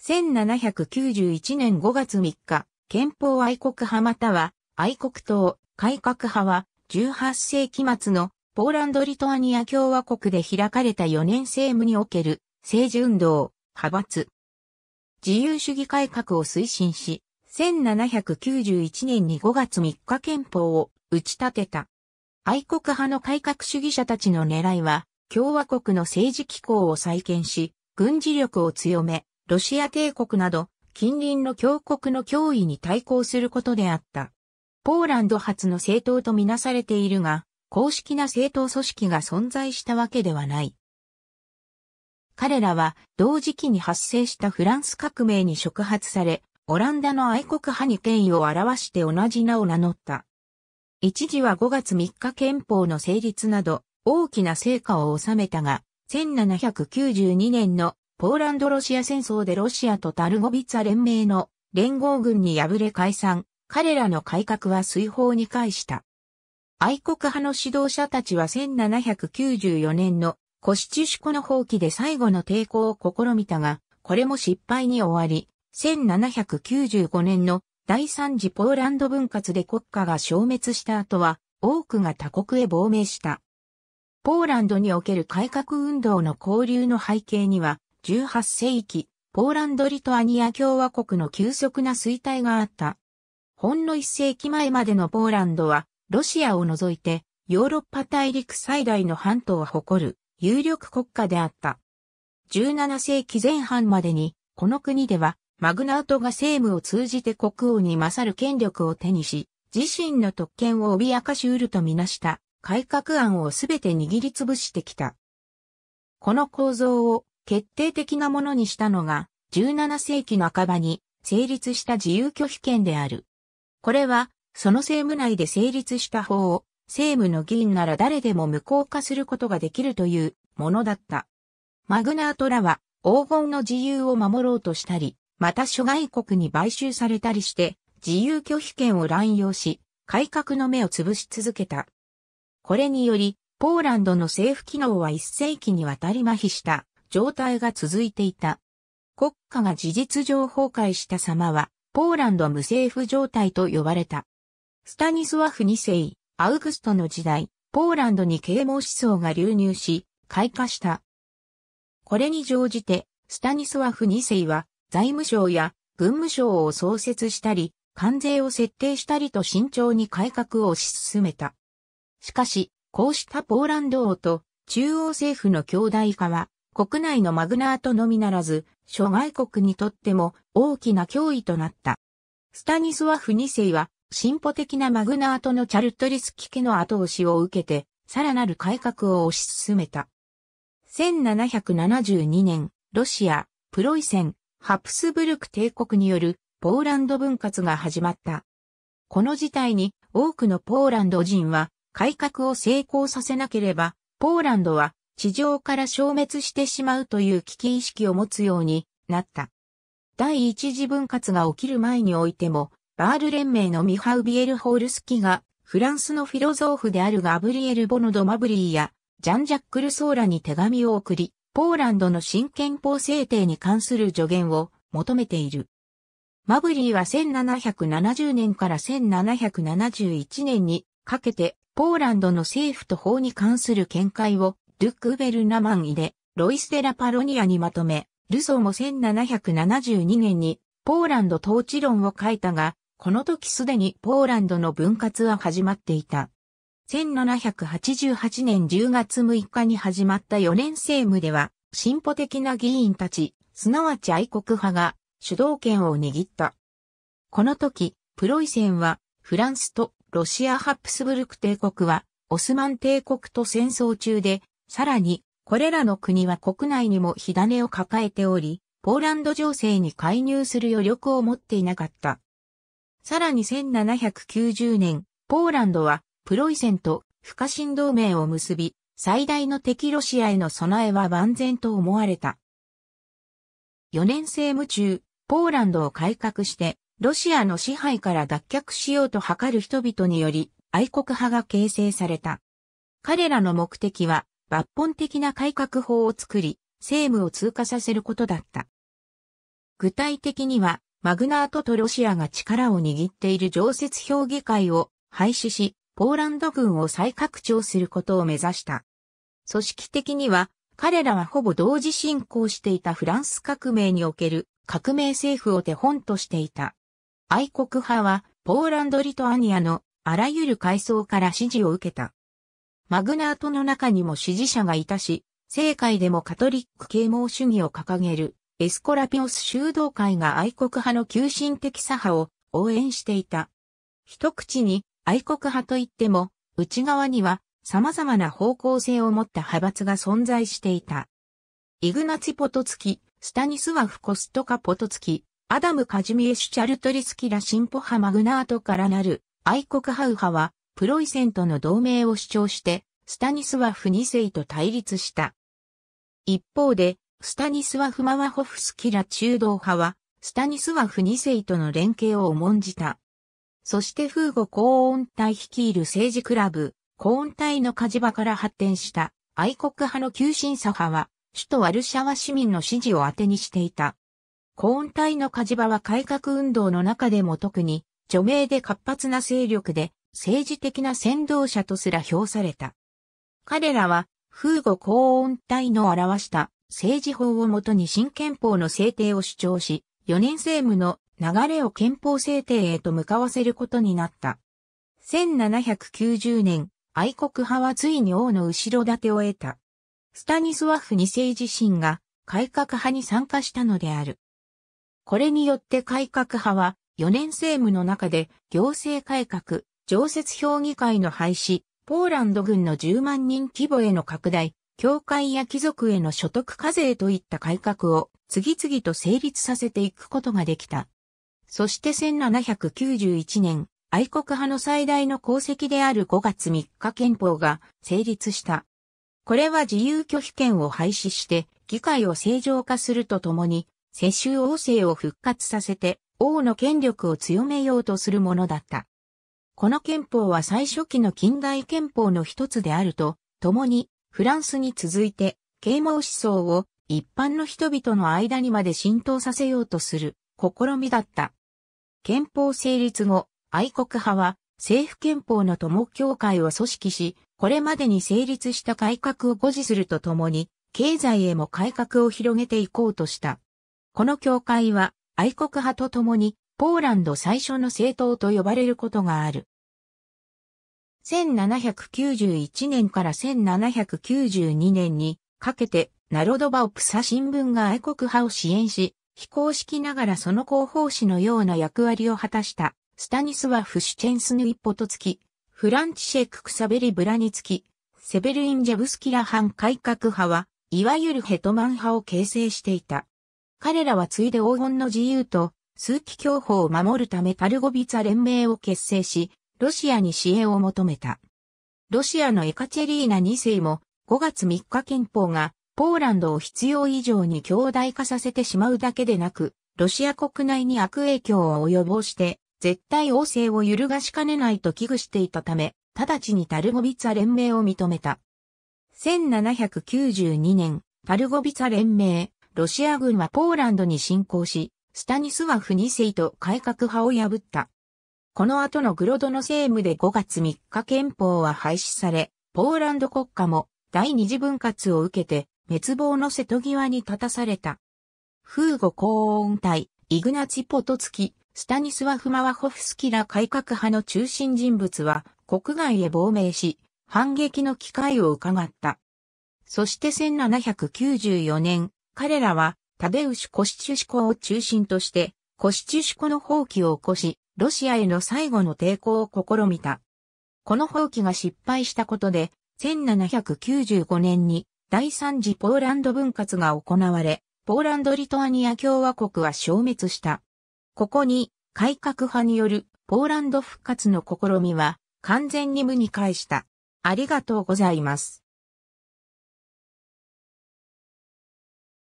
1791年5月3日、憲法愛国派または愛国党改革派は18世紀末のポーランド・リトアニア共和国で開かれた4年政務における政治運動、派閥。自由主義改革を推進し、1791年に5月3日憲法を打ち立てた。愛国派の改革主義者たちの狙いは、共和国の政治機構を再建し、軍事力を強め、ロシア帝国など近隣の強国の脅威に対抗することであった。ポーランド発の政党とみなされているが、公式な政党組織が存在したわけではない。彼らは同時期に発生したフランス革命に触発され、オランダの愛国派に権威を表して同じ名を名乗った。一時は5月3日憲法の成立など大きな成果を収めたが、1792年のポーランド・ロシア戦争でロシアとタルゴビツァ連盟の連合軍に敗れ解散、彼らの改革は水泡に返した。愛国派の指導者たちは1794年のコシチュシコの放棄で最後の抵抗を試みたが、これも失敗に終わり、1795年の第三次ポーランド分割で国家が消滅した後は、多くが他国へ亡命した。ポーランドにおける改革運動の交流の背景には、18世紀、ポーランド・リトアニア共和国の急速な衰退があった。ほんの1世紀前までのポーランドは、ロシアを除いて、ヨーロッパ大陸最大の半島を誇る有力国家であった。17世紀前半までに、この国では、マグナウトが政務を通じて国王に勝る権力を手にし、自身の特権を脅かしうるとみなした改革案をすべて握りつぶしてきた。この構造を決定的なものにしたのが、17世紀半ばに成立した自由拒否権である。これは、その政務内で成立した法を、政務の議員なら誰でも無効化することができるというものだった。マグナートらは、黄金の自由を守ろうとしたり、また諸外国に買収されたりして、自由拒否権を乱用し、改革の目を潰し続けた。これにより、ポーランドの政府機能は一世紀にわたり麻痺した状態が続いていた。国家が事実上崩壊した様は、ポーランド無政府状態と呼ばれた。スタニスワフ2世、アウグストの時代、ポーランドに啓蒙思想が流入し、開花した。これに乗じて、スタニスワフ2世は、財務省や軍務省を創設したり、関税を設定したりと慎重に改革を推し進めた。しかし、こうしたポーランド王と中央政府の兄弟化は国内のマグナートのみならず、諸外国にとっても大きな脅威となった。スタニスワフ2世は、進歩的なマグナートのチャルトリスキ家の後押しを受けて、さらなる改革を推し進めた。1772年、ロシア、プロイセン、ハプスブルク帝国によるポーランド分割が始まった。この事態に多くのポーランド人は改革を成功させなければ、ポーランドは地上から消滅してしまうという危機意識を持つようになった。第一次分割が起きる前においても、バール連盟のミハウ・ビエル・ホールスキが、フランスのフィロゾーフであるガブリエル・ボノド・マブリーや、ジャン・ジャックル・ソーラに手紙を送り、ポーランドの新憲法制定に関する助言を求めている。マブリーは1770年から1771年にかけて、ポーランドの政府と法に関する見解をルック・ベル・ナマン・イでロイス・デ・ラ・パロニアにまとめ、ルソーも1772年にポーランド統治論を書いたが、この時すでにポーランドの分割は始まっていた。1788年10月6日に始まった4年政務では、進歩的な議員たち、すなわち愛国派が主導権を握った。この時、プロイセンはフランスとロシア・ハプスブルク帝国はオスマン帝国と戦争中でさらに、これらの国は国内にも火種を抱えており、ポーランド情勢に介入する余力を持っていなかった。さらに1790年、ポーランドはプロイセンと不可侵同盟を結び、最大の敵ロシアへの備えは万全と思われた。4年生夢中、ポーランドを改革して、ロシアの支配から脱却しようと図る人々により、愛国派が形成された。彼らの目的は、抜本的な改革法を作り、政務を通過させることだった。具体的には、マグナートとロシアが力を握っている常設評議会を廃止し、ポーランド軍を再拡張することを目指した。組織的には、彼らはほぼ同時進行していたフランス革命における革命政府を手本としていた。愛国派は、ポーランド・リトアニアのあらゆる階層から支持を受けた。マグナートの中にも支持者がいたし、政界でもカトリック啓蒙主義を掲げるエスコラピオス修道会が愛国派の急進的左派を応援していた。一口に愛国派といっても、内側には様々な方向性を持った派閥が存在していた。イグナツィ・ポトツキ、スタニスワフ・コストカ・ポトツキ、アダム・カジミエシュ・チャルトリスキラ・シンポ派、マグナートからなる愛国派右派はプロイセンとの同盟を主張して、スタニスワフ2世と対立した。一方で、スタニスワフ・マワホフスキラ中道派は、スタニスワフ2世との連携を重んじた。そして風後高音隊率いる政治クラブ、高音隊の火事場から発展した愛国派の急進左派は、首都ワルシャワ市民の支持を当てにしていた。高音隊の火事場は改革運動の中でも特に、著名で活発な勢力で、政治的な先導者とすら評された。彼らは、風語高音体の表した政治法をもとに新憲法の制定を主張し、四年政務の流れを憲法制定へと向かわせることになった。1790年、愛国派はついに王の後ろ盾を得た。スタニスワフ二世自身が改革派に参加したのである。これによって改革派は四年政務の中で行政改革、常設評議会の廃止、ポーランド軍の10万人規模への拡大、教会や貴族への所得課税といった改革を次々と成立させていくことができた。そして1791年、愛国派の最大の功績である5月3日憲法が成立した。これは自由拒否権を廃止して、議会を正常化するとともに、世襲王政を復活させて、王の権力を強めようとするものだった。この憲法は最初期の近代憲法の一つであると、共にフランスに続いて啓蒙思想を一般の人々の間にまで浸透させようとする試みだった。憲法成立後、愛国派は政府憲法の友協会を組織し、これまでに成立した改革を誇示するとともに、経済へも改革を広げていこうとした。この協会は愛国派と共にポーランド最初の政党と呼ばれることがある。1791年から1792年にかけてナロドバオプサ新聞が愛国派を支援し、非公式ながらその広報誌のような役割を果たしたスタニスワフ・シュチェンスヌイポトツキ、フランチシェク・クサベリ・ブラニツキ、セベルイン・ジャブスキラ反改革派は、いわゆるヘトマン派を形成していた。彼らはついで黄金の自由と数奇教法を守るためパルゴビツァ連盟を結成し、ロシアに支援を求めた。ロシアのエカチェリーナ2世も5月3日憲法がポーランドを必要以上に強大化させてしまうだけでなく、ロシア国内に悪影響を及ぼして、絶対王政を揺るがしかねないと危惧していたため、直ちにタルゴビツァ連盟を認めた。1792年、パルゴビツァ連盟、ロシア軍はポーランドに侵攻し、スタニスワフ2世と改革派を破った。この後のグロドの政務で5月3日憲法は廃止され、ポーランド国家も第二次分割を受けて滅亡の瀬戸際に立たされた。フーゴ高音隊、イグナチ・ポトツキ、スタニスワフ・マワホフスキら改革派の中心人物は国外へ亡命し、反撃の機会を伺った。そして1794年、彼らはタデウシコシチュシコを中心として、コシチュシコの放棄を起こし、ロシアへの最後の抵抗を試みた。この放棄が失敗したことで、1795年に第三次ポーランド分割が行われ、ポーランド・リトアニア共和国は消滅した。ここに、改革派によるポーランド復活の試みは完全に無に返した。ありがとうございます。